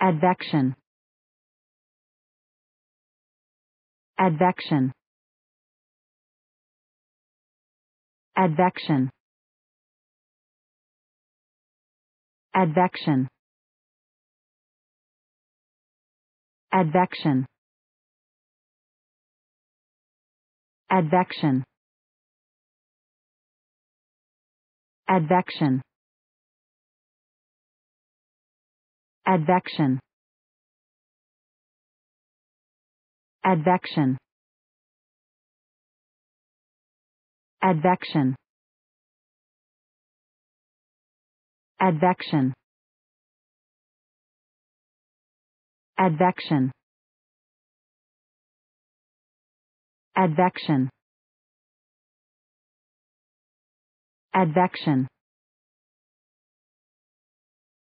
Advection. Advection. Advection. Advection. Advection. Advection. Advection. Advection. Advection. Advection. Advection. Advection. Advection. Advection.